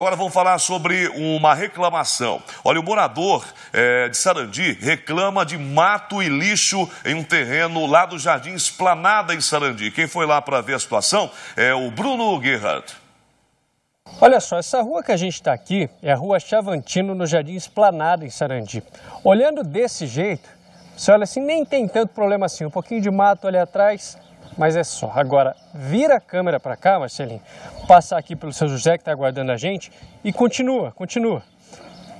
Agora vamos falar sobre uma reclamação. Olha, o morador é, de Sarandi reclama de mato e lixo em um terreno lá do Jardim Esplanada em Sarandi. Quem foi lá para ver a situação é o Bruno Gerhard. Olha só, essa rua que a gente está aqui é a Rua Chavantino, no Jardim Esplanada em Sarandi. Olhando desse jeito, você olha assim, nem tem tanto problema assim, um pouquinho de mato ali atrás, mas é só. Agora, vira a câmera para cá, Marcelinho, passar aqui pelo seu José que está aguardando a gente e continua, continua.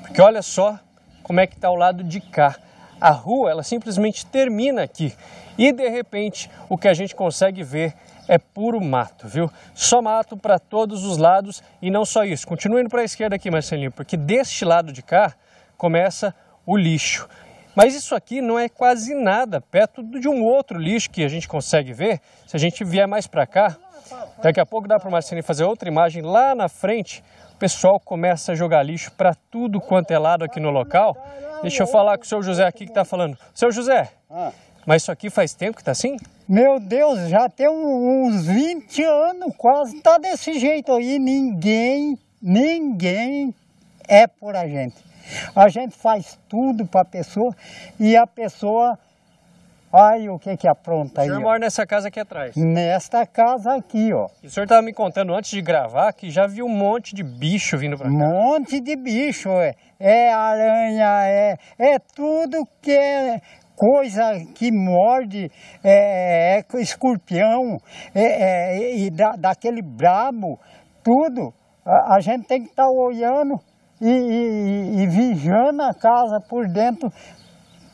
Porque olha só como é que está o lado de cá. A rua, ela simplesmente termina aqui. E de repente, o que a gente consegue ver é puro mato, viu? Só mato para todos os lados e não só isso. Continua indo para a esquerda aqui, Marcelinho, porque deste lado de cá começa o lixo. Mas isso aqui não é quase nada perto de um outro lixo que a gente consegue ver. Se a gente vier mais para cá, daqui a pouco dá para o Marcelo fazer outra imagem lá na frente. O pessoal começa a jogar lixo para tudo quanto é lado aqui no local. Deixa eu falar com o seu José aqui que está falando. Seu José, ah. mas isso aqui faz tempo que está assim? Meu Deus, já tem uns 20 anos quase, tá desse jeito aí. Ninguém, ninguém é por a gente. A gente faz tudo para a pessoa e a pessoa ai o que que apronta aí. O senhor aí, mora ó. nessa casa aqui atrás? Nesta casa aqui, ó. E o senhor estava me contando antes de gravar que já viu um monte de bicho vindo para cá. Um monte de bicho, é. É aranha, é, é tudo que é coisa que morde, é, é escorpião, é, é, e da, daquele brabo, tudo. A, a gente tem que estar tá olhando e, e, e vigiando a casa por dentro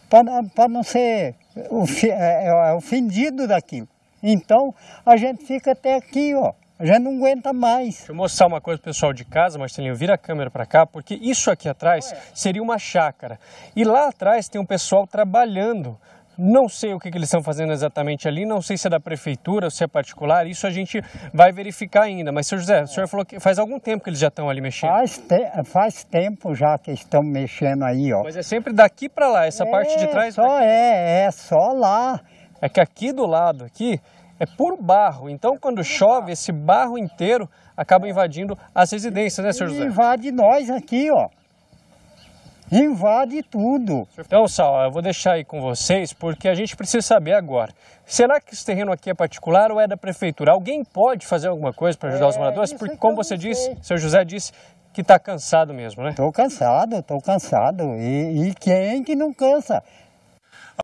para não ser é, é, é, ofendido daquilo. Então a gente fica até aqui, ó. A gente não aguenta mais. Deixa eu mostrar uma coisa pro pessoal de casa, Marcelinho, vira a câmera para cá, porque isso aqui atrás seria uma chácara. E lá atrás tem um pessoal trabalhando não sei o que, que, eles estão fazendo exatamente ali, não sei se é da prefeitura ou se é particular, isso a gente vai verificar ainda. Mas, senhor José, o senhor falou que faz algum tempo que eles já estão ali mexendo. Faz, te faz tempo já que estão mexendo aí, ó. Mas é sempre daqui para lá, essa é, parte de é, trás? Só é, é só lá. É que aqui do lado, aqui, é puro barro. Então, quando chove, esse barro inteiro acaba invadindo as residências, né, senhor José? Invade nós aqui, ó invade tudo. Então, Sal, eu vou deixar aí com vocês, porque a gente precisa saber agora. Será que esse terreno aqui é particular ou é da prefeitura? Alguém pode fazer alguma coisa para ajudar é, os moradores? Porque, como você disse, seu José disse que está cansado mesmo, né? Estou cansado, estou cansado. E, e quem que não cansa?